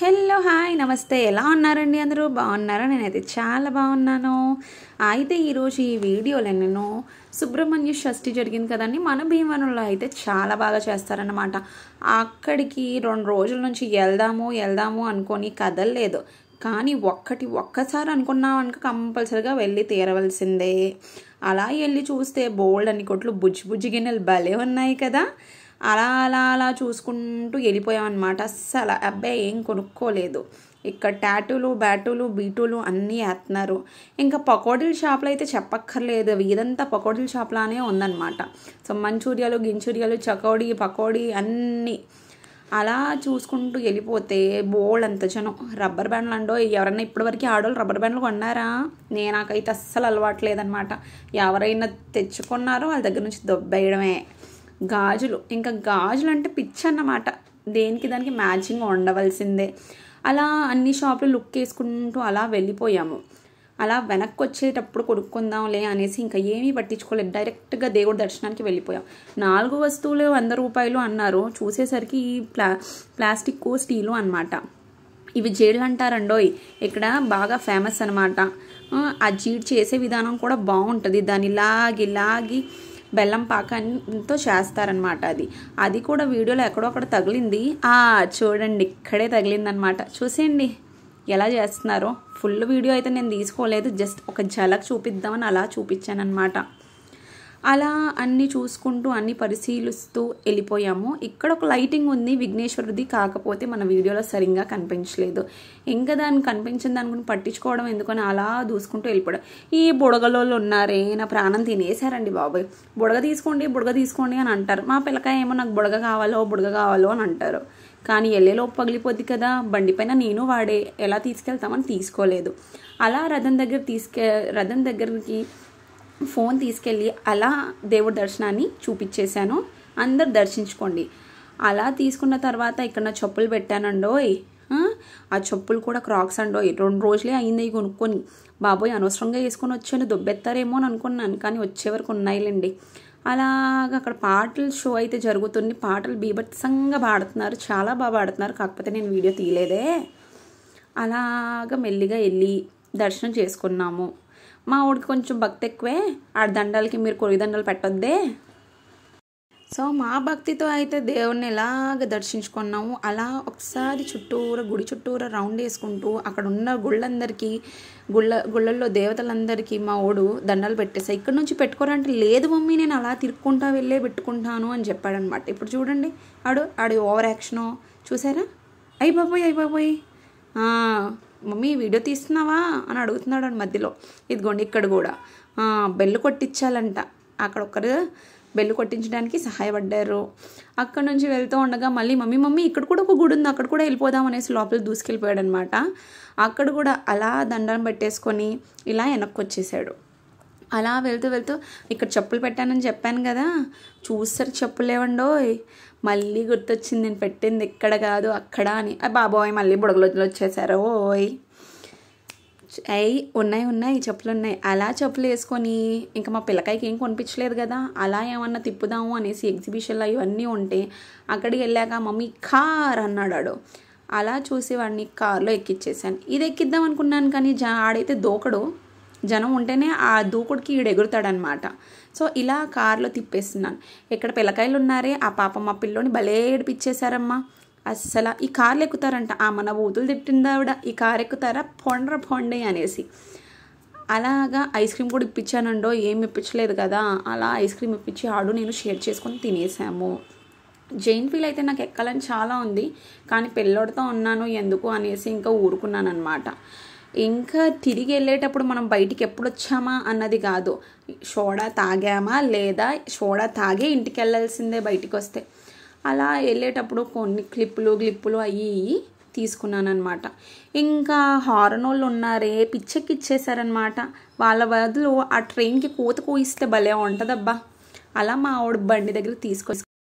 hello hi నమస్తే ఎలా ఉన్నారండి అందరూ బాగున్నారా నేనైతే చాలా బాగున్నాను అయితే ఈరోజు ఈ వీడియోలో నేను సుబ్రహ్మణ్య షష్ఠి జరిగింది కదండి మన భీమవరంలో అయితే చాలా బాగా చేస్తారన్నమాట అక్కడికి రెండు రోజుల నుంచి వెళ్దాము వెళ్దాము అనుకొని కదలలేదు కానీ ఒక్కటి ఒక్కసారి అనుకున్నాం అనుక కంపల్సరిగా వెళ్ళి తీరవలసిందే అలా వెళ్ళి చూస్తే బోల్డ్ అని కొట్లు బుజ్జి బుజ్జి గిన్నెలు భలే ఉన్నాయి కదా అలా అలా అలా చూసుకుంటూ వెళ్ళిపోయామన్నమాట అస్సలు అబ్బాయి ఏం కొనుక్కోలేదు ఇక్కడ టాటూలు బ్యాటులు బీటూలు అన్నీ వేస్తున్నారు ఇంకా పకోడీల షాప్లు అయితే చెప్పక్కర్లేదు ఇదంతా పకోడీల షాప్లానే ఉందన్నమాట సో మంచూరియాలు గించూరియాలు చకోడీ పకోడీ అన్నీ అలా చూసుకుంటూ వెళ్ళిపోతే బోల్డ్ అంత జనం రబ్బర్ బ్యాండ్లు అండో ఎవరైనా ఇప్పటివరకు ఆడోళ్ళు రబ్బర్ బ్యాండ్లు కొన్నారా నేనాకైతే అస్సలు అలవాట్లేదనమాట ఎవరైనా తెచ్చుకున్నారో వాళ్ళ దగ్గర నుంచి దొబ్బేయడమే గాజులు ఇంకా గాజులు అంటే పిచ్చి అన్నమాట దేనికి దానికి మ్యాచింగ్ ఉండవలసిందే అలా అన్ని షాపులు లుక్ వేసుకుంటూ అలా వెళ్ళిపోయాము అలా వెనక్కి వచ్చేటప్పుడు కొనుక్కుందాంలే అనేసి ఇంకా ఏమీ పట్టించుకోలేదు డైరెక్ట్గా దేవుడి దర్శనానికి వెళ్ళిపోయాం నాలుగు వస్తువులు వంద రూపాయలు అన్నారు చూసేసరికి ఈ ప్లా ప్లాస్టిక్ స్టీలు అనమాట ఇవి జీడ్లు అంటారండో ఇక్కడ బాగా ఫేమస్ అనమాట ఆ జీడ్ చేసే విధానం కూడా బాగుంటుంది దాని లాగి లాగి బెల్లం పాకంతో చేస్తారనమాట అది అది కూడా వీడియోలో ఎక్కడో అక్కడ తగిలింది చూడండి ఇక్కడే తగిలిందనమాట చూసేయండి ఎలా చేస్తున్నారో ఫుల్ వీడియో అయితే నేను తీసుకోలేదు జస్ట్ ఒక జలక్ చూపిద్దామని అలా చూపించాను అనమాట అలా అన్నీ చూసుకుంటూ అన్ని పరిశీలిస్తూ వెళ్ళిపోయాము ఇక్కడ ఒక లైటింగ్ ఉంది విఘ్నేశ్వరుది కాకపోతే మన వీడియోలో సరిగ్గా కనిపించలేదు ఇంకా దాన్ని కనిపించిన దాని గురించి పట్టించుకోవడం ఎందుకని అలా దూసుకుంటూ వెళ్ళిపోవడం ఈ బుడగలోళ్ళు ఉన్నారే నా ప్రాణం తినేశారండి బాబాయ్ బుడగ తీసుకోండి బుడగ తీసుకోండి అని అంటారు మా పిల్లకాయ ఏమో నాకు బుడగ కావాలో బుడగ కావాలో అని అంటారు కానీ వెళ్ళేలోపు పగిలిపోద్ది కదా బండిపైన నేను వాడే ఎలా తీసుకెళ్తామని తీసుకోలేదు అలా రథం దగ్గర తీసుకె రథం దగ్గరికి ఫోన్ తీసుకెళ్ళి అలా దేవుడి దర్శనాన్ని చూపించేశాను అందరు దర్శించుకోండి అలా తీసుకున్న తర్వాత ఇక్కడ నా చెప్పులు పెట్టానండో ఆ చెప్పులు కూడా క్రాక్స్ అండో రెండు రోజులే అయింది ఇవి కొనుక్కొని బాబోయ్ అనవసరంగా వేసుకొని వచ్చాను దుబ్బెత్తారేమో అని అనుకున్నాను కానీ వచ్చే వరకు ఉన్నాయిలేండి అలాగ అక్కడ పాటలు షో అయితే జరుగుతుంది పాటలు బీభత్సంగా పాడుతున్నారు చాలా బాగా పాడుతున్నారు కాకపోతే నేను వీడియో తీయలేదే అలాగ మెల్లిగా వెళ్ళి దర్శనం చేసుకున్నాము మా ఊడికి కొంచెం భక్తి ఎక్కువే ఆడ దండాలకి మీరు కొరిగి దండలు పెట్టొద్దే సో మా భక్తితో అయితే దేవుణ్ణి ఎలాగ దర్శించుకున్నాము అలా ఒకసారి చుట్టూర గుడి చుట్టూర రౌండ్ వేసుకుంటూ అక్కడ ఉన్న గుళ్ళందరికీ గుళ్ళ గుళ్ళల్లో దేవతలందరికీ మా ఓడు దండాలు పెట్టేసా ఇక్కడ నుంచి పెట్టుకోరంటే లేదు మమ్మీ నేను అలా తిరుక్కుంటా వెళ్ళే పెట్టుకుంటాను అని చెప్పాడనమాట ఇప్పుడు చూడండి ఆడు ఆడు ఓవర్ యాక్షను చూసారా అయిపోయి అయిపోయి మమ్మీ వీడియో తీస్తున్నావా అని అడుగుతున్నాడు మధ్యలో ఇదిగోండి ఇక్కడ కూడా బెల్లు కొట్టించాలంట అక్కడ ఒకరు బెల్లు కొట్టించడానికి సహాయపడ్డారు అక్కడ నుంచి వెళ్తూ ఉండగా మళ్ళీ మమ్మీ మమ్మీ ఇక్కడ కూడా ఒక గుడి ఉంది అక్కడ కూడా వెళ్ళిపోదాం అనేసి లోపల దూసుకెళ్ళిపోయాడు అనమాట అక్కడ కూడా అలా దండం పెట్టేసుకొని ఇలా వెనక్కి వచ్చేసాడు అలా వెళ్తూ వెళ్తూ ఇక్కడ చెప్పులు పెట్టానని చెప్పాను కదా చూసారు చెప్పులు లేవండో మళ్ళీ గుర్తొచ్చింది నేను పెట్టింది ఇక్కడ కాదు అక్కడ అని బాబోయ్ మళ్ళీ బుడగలు వచ్చేసారు ఓయ్ అయి ఉన్నాయి ఉన్నాయి చెప్పులు ఉన్నాయి అలా చెప్పులు వేసుకొని ఇంకా మా పిల్లకాయకి ఏం కొనిపించలేదు కదా అలా ఏమన్నా తిప్పుదాము అనేసి ఎగ్జిబిషన్లో ఇవన్నీ ఉంటే అక్కడికి వెళ్ళాక మమ్మీ కార్ అన్నాడాడు అలా చూసి వాడిని కార్లో ఎక్కిచ్చేసాను ఇది ఎక్కిద్దాం అనుకున్నాను కానీ జా ఆడైతే దోకడు జనం ఉంటేనే ఆ దూకుడికి ఈడు ఎగురుతాడనమాట సో ఇలా కారులో తిప్పేస్తున్నాను ఎక్కడ పిల్లకాయలు ఉన్నారే ఆ పాప మా పిల్లోని భలే ఏడిపించేశారమ్మా అస్సలు ఈ కార్లు ఎక్కుతారంట ఆ మన ఊతులు తిట్టిందావిడ ఈ కారు ఎక్కుతారా పొండ్ర పొండే అనేసి అలాగా ఐస్ క్రీమ్ కూడా ఇప్పించానండో ఏం ఇప్పించలేదు కదా అలా ఐస్ క్రీమ్ ఇప్పించి ఆడు నేను షేర్ చేసుకొని తినేసాము జైన్ ఫీల్ అయితే నాకు ఎక్కాలని చాలా ఉంది కానీ పెళ్ళోడితో ఉన్నాను ఎందుకు అనేసి ఇంకా ఊరుకున్నాను అనమాట ఇంకా తిరిగి వెళ్ళేటప్పుడు మనం బయటికి ఎప్పుడు వచ్చామా అన్నది కాదు షోడా తాగామా లేదా షోడా తాగే ఇంటికి వెళ్ళాల్సిందే బయటికి వస్తే అలా వెళ్ళేటప్పుడు కొన్ని క్లిప్పులు గ్లిప్పులు అయ్యి తీసుకున్నాను అనమాట ఇంకా హారన్ వాళ్ళు ఉన్నారే పిచ్చెక్కి ఇచ్చేసారనమాట వాళ్ళ బదులు ఆ ట్రైన్కి కూత కూయిస్తే భలే ఉంటుందబ్బా అలా మా ఆవిడ బండి దగ్గర తీసుకొచ్చి